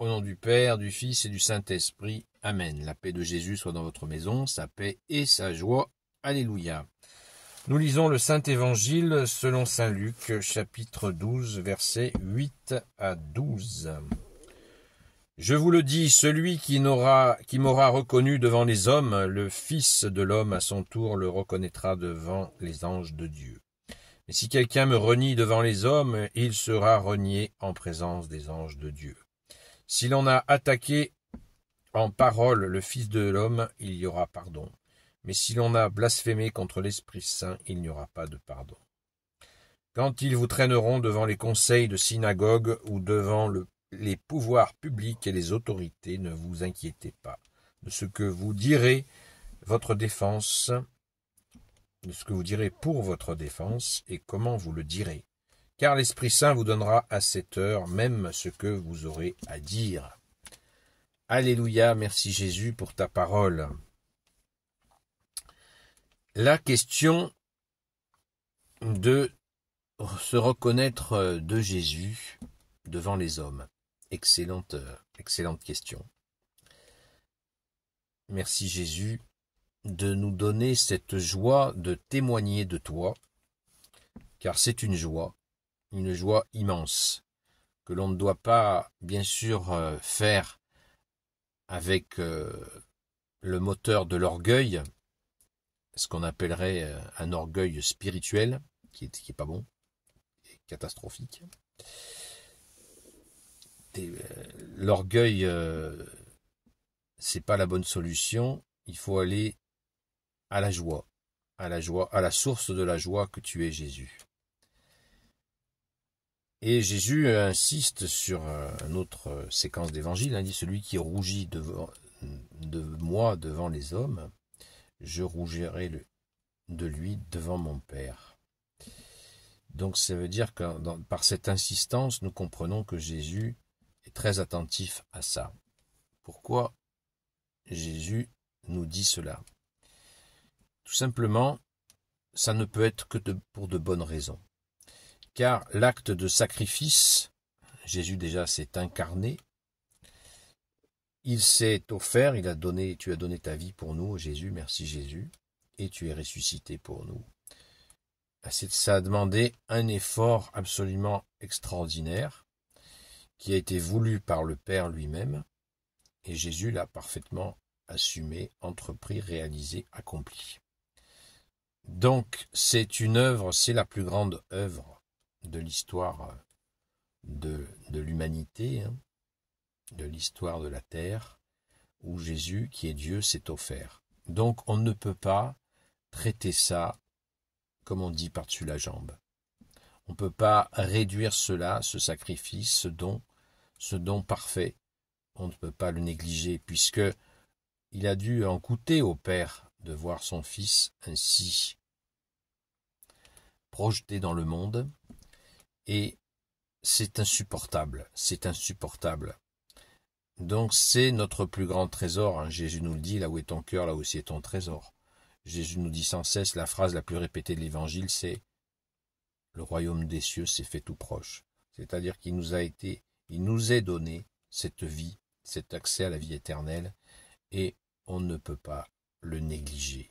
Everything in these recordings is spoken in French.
Au nom du Père, du Fils et du Saint-Esprit. Amen. La paix de Jésus soit dans votre maison, sa paix et sa joie. Alléluia. Nous lisons le Saint Évangile selon Saint Luc, chapitre 12, versets 8 à 12. Je vous le dis, celui qui m'aura reconnu devant les hommes, le Fils de l'homme à son tour le reconnaîtra devant les anges de Dieu. Mais si quelqu'un me renie devant les hommes, il sera renié en présence des anges de Dieu. Si l'on a attaqué en parole le Fils de l'homme, il y aura pardon. Mais si l'on a blasphémé contre l'Esprit Saint, il n'y aura pas de pardon. Quand ils vous traîneront devant les conseils de synagogue ou devant les pouvoirs publics et les autorités, ne vous inquiétez pas de ce que vous direz votre défense, de ce que vous direz pour votre défense et comment vous le direz car l'Esprit Saint vous donnera à cette heure même ce que vous aurez à dire. Alléluia, merci Jésus pour ta parole. La question de se reconnaître de Jésus devant les hommes. Excellente, excellente question. Merci Jésus de nous donner cette joie de témoigner de toi, car c'est une joie une joie immense, que l'on ne doit pas, bien sûr, euh, faire avec euh, le moteur de l'orgueil, ce qu'on appellerait euh, un orgueil spirituel, qui est, pas bon, et catastrophique. L'orgueil, c'est pas la bonne solution. Il faut aller à la joie, à la joie, à la source de la joie que tu es Jésus. Et Jésus insiste sur euh, une autre euh, séquence d'évangile, il dit celui qui rougit de moi devant les hommes, je rougirai de lui devant mon Père. Donc ça veut dire que par cette insistance, nous comprenons que Jésus est très attentif à ça. Pourquoi Jésus nous dit cela Tout simplement, ça ne peut être que pour de bonnes raisons car l'acte de sacrifice, Jésus déjà s'est incarné, il s'est offert, il a donné, tu as donné ta vie pour nous, Jésus, merci Jésus, et tu es ressuscité pour nous. Ah, ça a demandé un effort absolument extraordinaire qui a été voulu par le Père lui-même, et Jésus l'a parfaitement assumé, entrepris, réalisé, accompli. Donc c'est une œuvre, c'est la plus grande œuvre de l'histoire euh, de, de l'humanité, hein, de l'histoire de la terre, où Jésus, qui est Dieu, s'est offert. Donc on ne peut pas traiter ça, comme on dit, par-dessus la jambe. On ne peut pas réduire cela, ce sacrifice, ce don, ce don parfait. On ne peut pas le négliger, puisque il a dû en coûter au Père de voir son Fils ainsi projeté dans le monde, et c'est insupportable, c'est insupportable. Donc c'est notre plus grand trésor. Hein. Jésus nous le dit, là où est ton cœur, là aussi est ton trésor. Jésus nous dit sans cesse, la phrase la plus répétée de l'Évangile, c'est Le royaume des cieux s'est fait tout proche. C'est-à-dire qu'il nous a été, il nous est donné cette vie, cet accès à la vie éternelle, et on ne peut pas le négliger.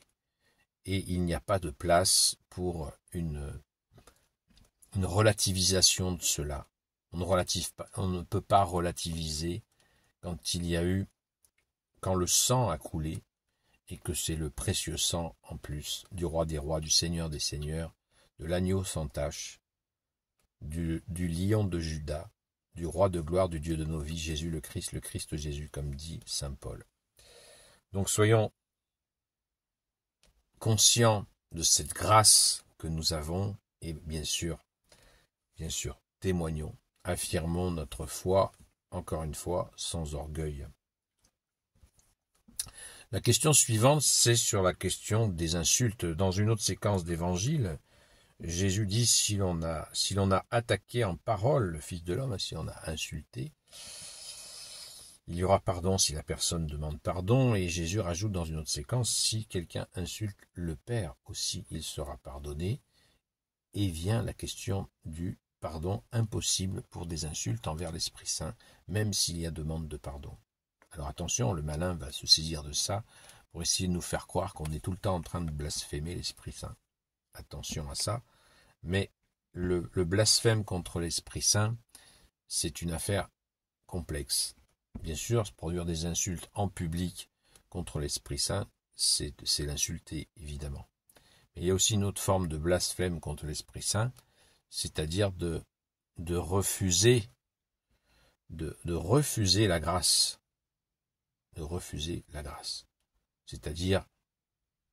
Et il n'y a pas de place pour une une relativisation de cela. On ne, pas, on ne peut pas relativiser quand il y a eu, quand le sang a coulé, et que c'est le précieux sang, en plus, du roi des rois, du seigneur des seigneurs, de l'agneau sans tache, du, du lion de Judas, du roi de gloire, du Dieu de nos vies, Jésus le Christ, le Christ Jésus, comme dit saint Paul. Donc soyons conscients de cette grâce que nous avons, et bien sûr, Bien sûr, témoignons, affirmons notre foi, encore une fois, sans orgueil. La question suivante, c'est sur la question des insultes. Dans une autre séquence d'évangile, Jésus dit si l'on a, si a attaqué en parole le Fils de l'homme, si l'on a insulté, il y aura pardon si la personne demande pardon, et Jésus rajoute dans une autre séquence, si quelqu'un insulte le Père aussi, il sera pardonné. Et vient la question du pardon impossible pour des insultes envers l'Esprit Saint, même s'il y a demande de pardon. Alors attention, le malin va se saisir de ça pour essayer de nous faire croire qu'on est tout le temps en train de blasphémer l'Esprit Saint. Attention à ça, mais le, blasphème contre l'Esprit Saint, c'est une affaire complexe. Bien sûr, se produire des insultes en public contre l'Esprit Saint, c'est l'insulter, évidemment. Mais il y a aussi une autre forme de blasphème contre l'Esprit Saint, c'est-à-dire de, de refuser, de, de refuser la grâce, de refuser la grâce, c'est-à-dire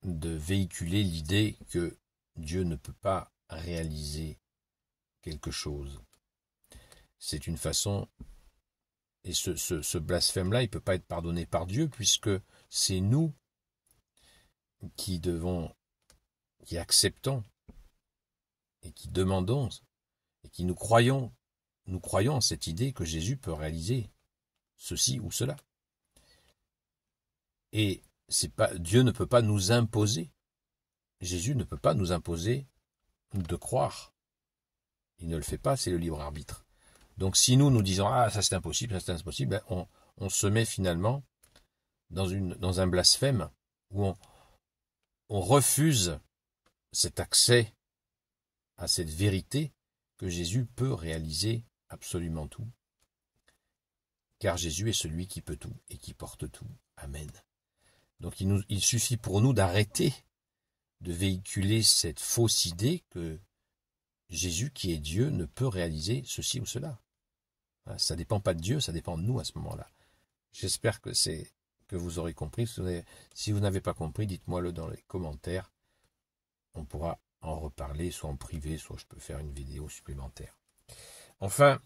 de véhiculer l'idée que Dieu ne peut pas réaliser quelque chose. C'est une façon, et ce, ce, ce blasphème-là, il ne peut pas être pardonné par Dieu, puisque c'est nous qui devons, qui acceptons et qui demandons et qui nous croyons, nous croyons en cette idée que Jésus peut réaliser ceci ou cela. Et c'est pas Dieu ne peut pas nous imposer. Jésus ne peut pas nous imposer de croire. Il ne le fait pas, c'est le libre arbitre. Donc si nous nous disons ah ça c'est impossible, ça c'est impossible, ben, on, se met finalement dans, une, dans un blasphème où on refuse cet accès à cette vérité que Jésus peut réaliser absolument tout, car Jésus est celui qui peut tout et qui porte tout. Amen. Donc il, suffit pour nous d'arrêter de véhiculer cette fausse idée que Jésus qui est Dieu ne peut réaliser ceci ou cela. Hein, ça ne dépend pas de Dieu, ça dépend de nous à ce moment-là. J'espère que c'est que vous aurez compris. Si vous n'avez pas compris, dites-moi-le dans les commentaires. On pourra en reparler, soit en privé, soit je peux faire une vidéo supplémentaire. Enfin,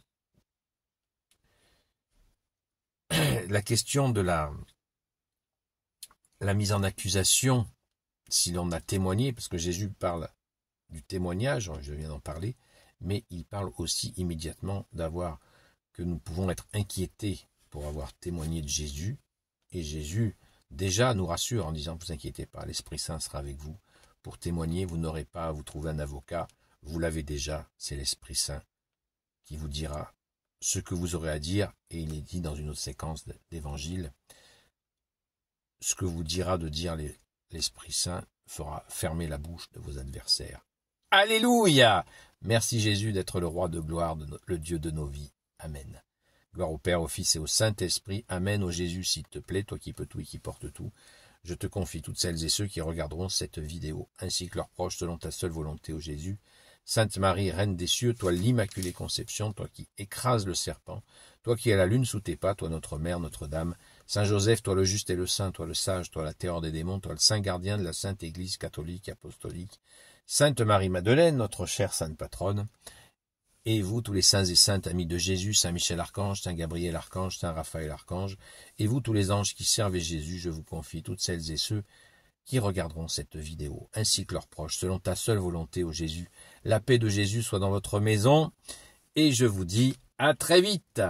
la question de la, la mise en accusation, si l'on a témoigné, parce que Jésus parle du témoignage, je viens d'en parler, mais il parle aussi immédiatement d'avoir que nous pouvons être inquiétés pour avoir témoigné de Jésus, et Jésus déjà nous rassure en disant vous inquiétez pas, l'Esprit Saint sera avec vous, pour témoigner, vous n'aurez pas à vous trouver un avocat, vous l'avez déjà, c'est l'Esprit Saint qui vous dira ce que vous aurez à dire, et il est dit dans une autre séquence d'évangile, ce que vous dira de dire l'Esprit Saint fera fermer la bouche de vos adversaires. Alléluia Merci Jésus d'être le roi de gloire, le Dieu de nos vies. Amen. Gloire au Père, au Fils et au Saint-Esprit. Amen au Jésus, s'il te plaît, toi qui peux tout et qui portes tout. Je te confie toutes celles et ceux qui regarderont cette vidéo, ainsi que leurs proches selon ta seule volonté, ô Jésus. Sainte Marie, Reine des cieux, toi l'Immaculée Conception, toi qui écrases le serpent, toi qui as la lune sous tes pas, toi notre Mère, Notre-Dame, Saint Joseph, toi le juste et le saint, toi le sage, toi la terreur des démons, toi le saint gardien de la Sainte Église catholique et apostolique, Sainte Marie Madeleine, notre chère Sainte Patronne, et vous, tous les saints et saintes amis de Jésus, Saint Michel Archange, Saint Gabriel Archange, Saint Raphaël Archange, et vous, tous les anges qui servez Jésus, je vous confie toutes celles et ceux qui regarderont cette vidéo, ainsi que leurs proches, selon ta seule volonté, ô Jésus. La paix de Jésus soit dans votre maison, et je vous dis à très vite